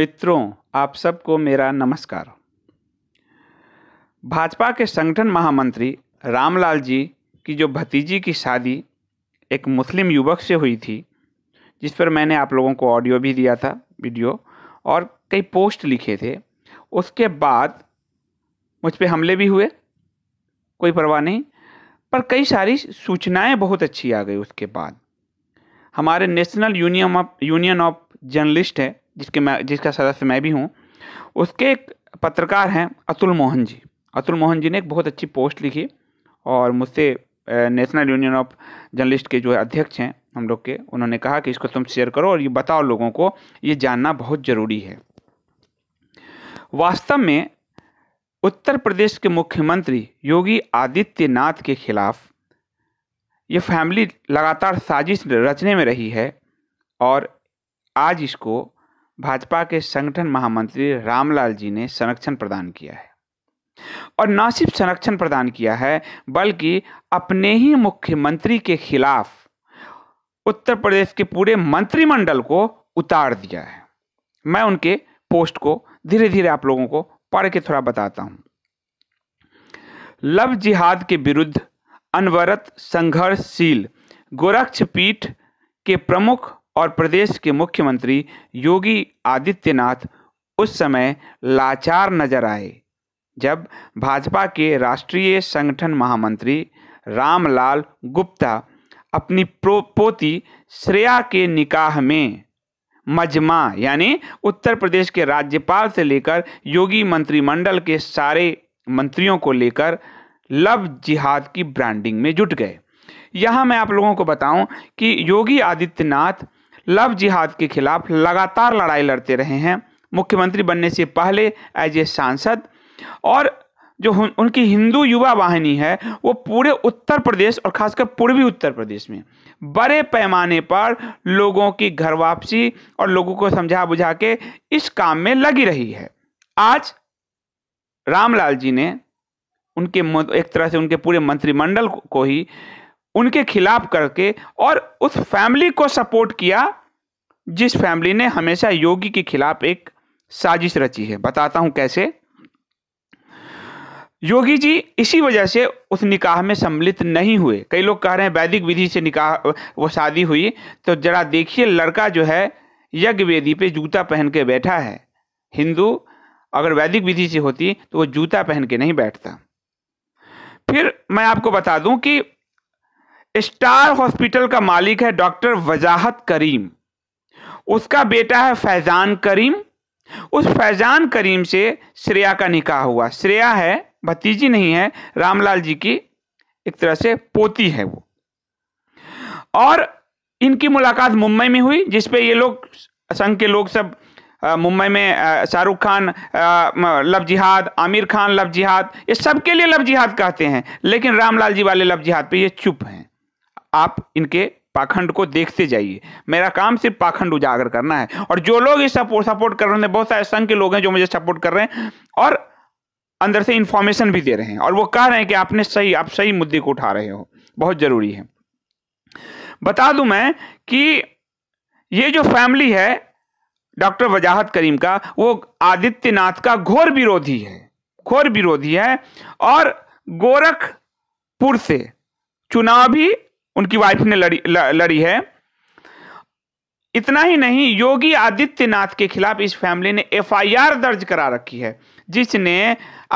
मित्रों आप सबको मेरा नमस्कार भाजपा के संगठन महामंत्री रामलाल जी की जो भतीजी की शादी एक मुस्लिम युवक से हुई थी जिस पर मैंने आप लोगों को ऑडियो भी दिया था वीडियो और कई पोस्ट लिखे थे उसके बाद मुझ पर हमले भी हुए कोई परवाह नहीं पर कई सारी सूचनाएं बहुत अच्छी आ गई उसके बाद हमारे national union of union of journalist हैं जिसके मैं जिसका सदस्य मैं भी हूँ उसके एक पत्रकार हैं अतुल मोहन जी अतुल मोहन जी ने एक बहुत अच्छी पोस्ट लिखी और मुझसे नेशनल यूनियन ऑफ जर्नलिस्ट के जो अध्यक्ष हैं हम लोग के उन्होंने कहा कि इसको तुम शेयर करो और ये बताओ लोगों को ये जानना बहुत ज़रूरी है वास्तव में उत्तर प्रदेश के मुख्यमंत्री योगी आदित्यनाथ के खिलाफ ये फैमिली लगातार साजिश रचने में रही है और आज इसको भाजपा के संगठन महामंत्री रामलाल जी ने संरक्षण प्रदान किया है और न सिर्फ संरक्षण प्रदान किया है बल्कि अपने ही मुख्यमंत्री के खिलाफ उत्तर प्रदेश के पूरे मंत्रिमंडल को उतार दिया है मैं उनके पोस्ट को धीरे धीरे आप लोगों को पढ़ के थोड़ा बताता हूं लव जिहाद के विरुद्ध अनवरत संघर्षशील गोरक्षपीठ के प्रमुख और प्रदेश के मुख्यमंत्री योगी आदित्यनाथ उस समय लाचार नजर आए जब भाजपा के राष्ट्रीय संगठन महामंत्री रामलाल गुप्ता अपनी पोती श्रेया के निकाह में मजमा यानी उत्तर प्रदेश के राज्यपाल से लेकर योगी मंत्रिमंडल के सारे मंत्रियों को लेकर लव जिहाद की ब्रांडिंग में जुट गए यहाँ मैं आप लोगों को बताऊं कि योगी आदित्यनाथ लव जिहाद के खिलाफ लगातार लड़ाई लड़ते रहे हैं मुख्यमंत्री बनने से पहले एज ए सांसद और जो उनकी हिंदू युवा वाहिनी है वो पूरे उत्तर प्रदेश और खासकर पूर्वी उत्तर प्रदेश में बड़े पैमाने पर लोगों की घर वापसी और लोगों को समझा बुझा के इस काम में लगी रही है आज रामलाल जी ने उनके एक तरह से उनके पूरे मंत्रिमंडल को ही उनके खिलाफ करके और उस फैमिली को सपोर्ट किया जिस फैमिली ने हमेशा योगी के खिलाफ एक साजिश रची है बताता हूं कैसे योगी जी इसी वजह से उस निकाह में सम्मिलित नहीं हुए कई लोग कह रहे हैं वैदिक विधि से निकाह वो शादी हुई तो जरा देखिए लड़का जो है यज्ञ वेदी पे जूता पहन के बैठा है हिंदू अगर वैदिक विधि से होती तो वो जूता पहन के नहीं बैठता फिर मैं आपको बता दूं कि स्टार हॉस्पिटल का मालिक है डॉक्टर वजाहत करीम उसका बेटा है फैजान करीम उस फैजान करीम से श्रेया का निकाह हुआ श्रेया है भतीजी नहीं है रामलाल जी की एक तरह से पोती है वो और इनकी मुलाकात मुंबई में हुई जिसपे ये लोग संघ के लोग सब मुंबई में शाहरुख खान लव जिहाद आमिर खान लव जिहाद ये सबके लिए लव जिहाद कहते हैं लेकिन रामलाल जी वाले लव जिहाद पे ये चुप हैं आप इनके पाखंड को देखते जाइए मेरा काम सिर्फ पाखंड उजागर करना है और जो लोग इस सपोर्ट सपोर्ट कर रहे हैं बहुत सारे संघ के लोग हैं जो मुझे सपोर्ट कर रहे हैं और अंदर से इन्फॉर्मेशन भी दे रहे हैं और वो कह रहे हैं कि आपने सही आप सही मुद्दे को उठा रहे हो बहुत ज़रूरी है बता दूं मैं कि ये जो फैमिली है डॉक्टर वजाहत करीम का वो आदित्यनाथ का घोर विरोधी है घोर विरोधी है और गोरखपुर से चुनावी उनकी वाइफ ने लड़ी लड़ी है इतना ही नहीं योगी आदित्यनाथ के खिलाफ इस फैमिली ने एफआईआर दर्ज करा रखी है जिसने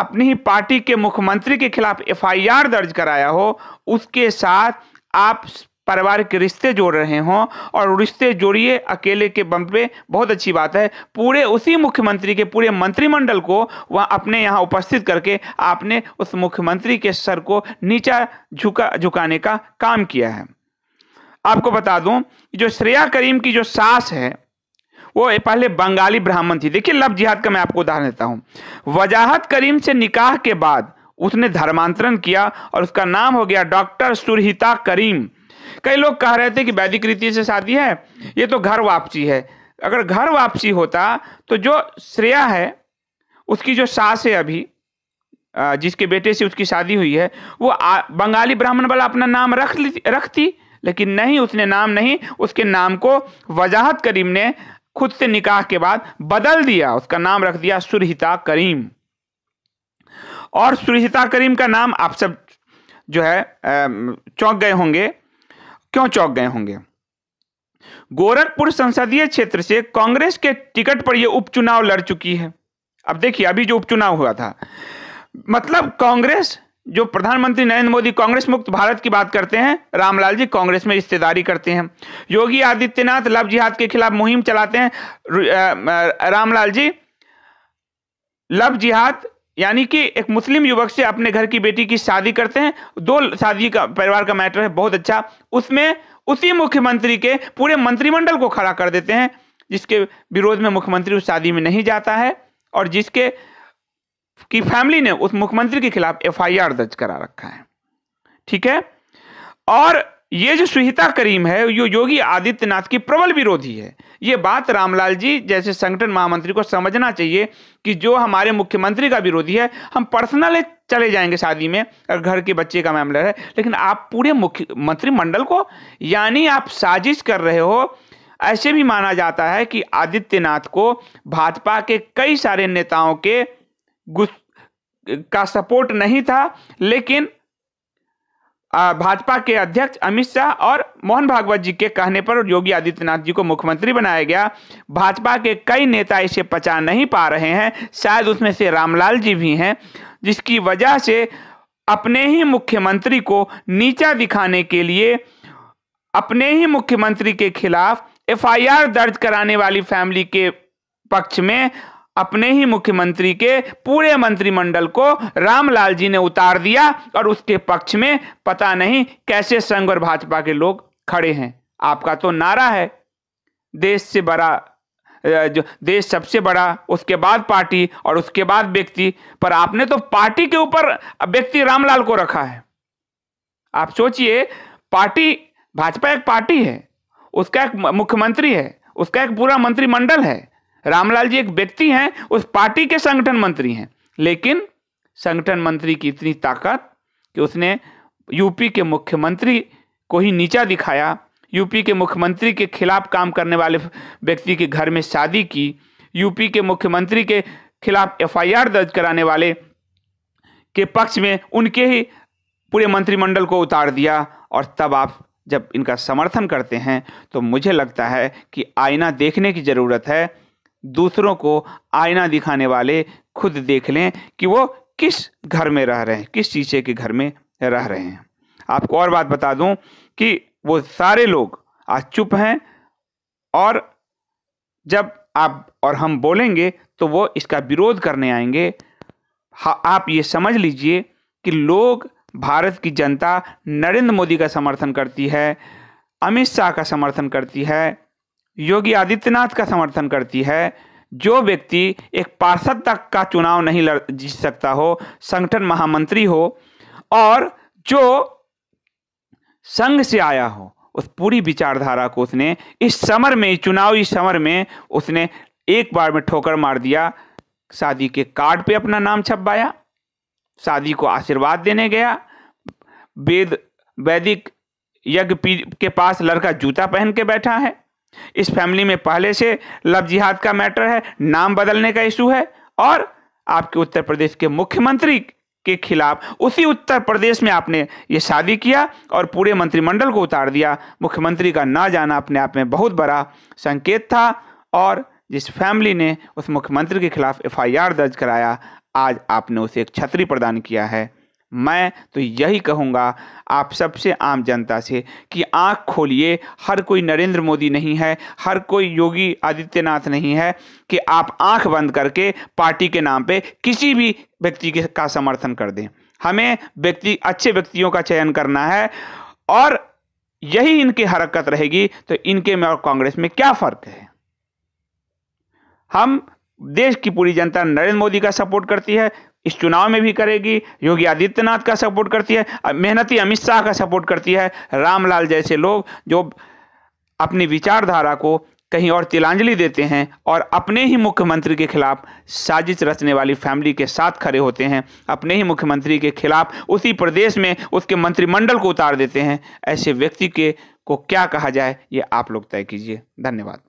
अपनी ही पार्टी के मुख्यमंत्री के खिलाफ एफआईआर दर्ज कराया हो उसके साथ आप परिवार के रिश्ते जोड़ रहे हों और रिश्ते जोड़िए अकेले के बम पे बहुत अच्छी बात है पूरे उसी मुख्यमंत्री के पूरे मंत्रिमंडल को वह अपने यहाँ उपस्थित करके आपने उस मुख्यमंत्री के सर को नीचा झुका झुकाने का काम किया है आपको बता दूं जो श्रेया करीम की जो सास है वो पहले बंगाली ब्राह्मण थी देखिए लव जिहाद का मैं आपको उदाहरण देता हूँ वजाहत करीम से निकाह के बाद उसने धर्मांतरण किया और उसका नाम हो गया डॉक्टर सुरहिता करीम कई लोग कह रहे थे कि वैदिक रीति से शादी है ये तो घर वापसी है अगर घर वापसी होता तो जो श्रेया है उसकी जो सास है अभी जिसके बेटे से उसकी शादी हुई है वो आ, बंगाली ब्राह्मण वाला अपना नाम रख रखती लेकिन नहीं उसने नाम नहीं उसके नाम को वजाहत करीम ने खुद से निकाह के बाद बदल दिया उसका नाम रख दिया सुरहिता करीम और सुरहिता करीम का नाम आप सब जो है चौंक गए होंगे क्यों चौक गए होंगे गोरखपुर संसदीय क्षेत्र से कांग्रेस के टिकट पर यह उपचुनाव लड़ चुकी है अब देखिए अभी जो उपचुनाव हुआ था मतलब कांग्रेस जो प्रधानमंत्री नरेंद्र मोदी कांग्रेस मुक्त भारत की बात करते हैं रामलाल जी कांग्रेस में रिश्तेदारी करते हैं योगी आदित्यनाथ लव जिहाद के खिलाफ मुहिम चलाते हैं रामलाल जी लव जिहाद यानी कि एक मुस्लिम युवक से अपने घर की बेटी की शादी करते हैं दो शादी का परिवार का मैटर है बहुत अच्छा उसमें उसी मुख्यमंत्री के पूरे मंत्रिमंडल को खड़ा कर देते हैं जिसके विरोध में मुख्यमंत्री उस शादी में नहीं जाता है और जिसके की फैमिली ने उस मुख्यमंत्री के खिलाफ एफआईआर दर्ज करा रखा है ठीक है और ये जो सुहिता करीम है ये योगी आदित्यनाथ की प्रबल विरोधी है ये बात रामलाल जी जैसे संगठन महामंत्री को समझना चाहिए कि जो हमारे मुख्यमंत्री का विरोधी है हम पर्सनल चले जाएंगे शादी में और घर के बच्चे का मामला है लेकिन आप पूरे मुख्य मंत्रिमंडल को यानी आप साजिश कर रहे हो ऐसे भी माना जाता है कि आदित्यनाथ को भाजपा के कई सारे नेताओं के गुस्सा का सपोर्ट नहीं था लेकिन भाजपा के अध्यक्ष अमित शाह और मोहन भागवत जी के कहने पर योगी आदित्यनाथ जी को मुख्यमंत्री बनाया गया भाजपा के कई नेता इसे पचा नहीं पा रहे हैं शायद उसमें से रामलाल जी भी हैं जिसकी वजह से अपने ही मुख्यमंत्री को नीचा दिखाने के लिए अपने ही मुख्यमंत्री के खिलाफ एफआईआर दर्ज कराने वाली फैमिली के पक्ष में अपने ही मुख्यमंत्री के पूरे मंत्रिमंडल को रामलाल जी ने उतार दिया और उसके पक्ष में पता नहीं कैसे संघ और भाजपा के लोग खड़े हैं आपका तो नारा है देश से बड़ा जो देश सबसे बड़ा उसके बाद पार्टी और उसके बाद व्यक्ति पर आपने तो पार्टी के ऊपर व्यक्ति रामलाल को रखा है आप सोचिए पार्टी भाजपा एक पार्टी है उसका एक मुख्यमंत्री है उसका एक पूरा मंत्रिमंडल है रामलाल जी एक व्यक्ति हैं उस पार्टी के संगठन मंत्री हैं लेकिन संगठन मंत्री की इतनी ताकत कि उसने यूपी के मुख्यमंत्री को ही नीचा दिखाया यूपी के मुख्यमंत्री के खिलाफ काम करने वाले व्यक्ति के घर में शादी की यूपी के मुख्यमंत्री के खिलाफ एफआईआर दर्ज कराने वाले के पक्ष में उनके ही पूरे मंत्रिमंडल को उतार दिया और तब आप जब इनका समर्थन करते हैं तो मुझे लगता है कि आईना देखने की ज़रूरत है दूसरों को आईना दिखाने वाले खुद देख लें कि वो किस घर में रह रहे हैं किस शीशे के घर में रह रहे हैं आपको और बात बता दूं कि वो सारे लोग आज चुप हैं और जब आप और हम बोलेंगे तो वो इसका विरोध करने आएंगे आप ये समझ लीजिए कि लोग भारत की जनता नरेंद्र मोदी का समर्थन करती है अमित शाह का समर्थन करती है योगी आदित्यनाथ का समर्थन करती है जो व्यक्ति एक पार्षद तक का चुनाव नहीं लड़ जीत सकता हो संगठन महामंत्री हो और जो संघ से आया हो उस पूरी विचारधारा को उसने इस समर में चुनावी समर में उसने एक बार में ठोकर मार दिया शादी के कार्ड पे अपना नाम छपवाया शादी को आशीर्वाद देने गया वेद वैदिक यज्ञ के पास लड़का जूता पहन के बैठा है इस फैमिली में पहले से लव जिहाद का मैटर है नाम बदलने का इशू है और आपके उत्तर प्रदेश के मुख्यमंत्री के खिलाफ उसी उत्तर प्रदेश में आपने ये शादी किया और पूरे मंत्रिमंडल को उतार दिया मुख्यमंत्री का ना जाना अपने आप में बहुत बड़ा संकेत था और जिस फैमिली ने उस मुख्यमंत्री के खिलाफ एफआईआर दर्ज कराया आज आपने उसे एक छतरी प्रदान किया है मैं तो यही कहूँगा आप सबसे आम जनता से कि आंख खोलिए हर कोई नरेंद्र मोदी नहीं है हर कोई योगी आदित्यनाथ नहीं है कि आप आंख बंद करके पार्टी के नाम पे किसी भी व्यक्ति के का समर्थन कर दें हमें व्यक्ति अच्छे व्यक्तियों का चयन करना है और यही इनकी हरकत रहेगी तो इनके में और कांग्रेस में क्या फ़र्क है हम देश की पूरी जनता नरेंद्र मोदी का सपोर्ट करती है इस चुनाव में भी करेगी योगी आदित्यनाथ का सपोर्ट करती है मेहनती अमित शाह का सपोर्ट करती है रामलाल जैसे लोग जो अपनी विचारधारा को कहीं और तिलांजलि देते हैं और अपने ही मुख्यमंत्री के खिलाफ साजिश रचने वाली फैमिली के साथ खड़े होते हैं अपने ही मुख्यमंत्री के खिलाफ उसी प्रदेश में उसके मंत्रिमंडल को उतार देते हैं ऐसे व्यक्ति के को क्या कहा जाए ये आप लोग तय कीजिए धन्यवाद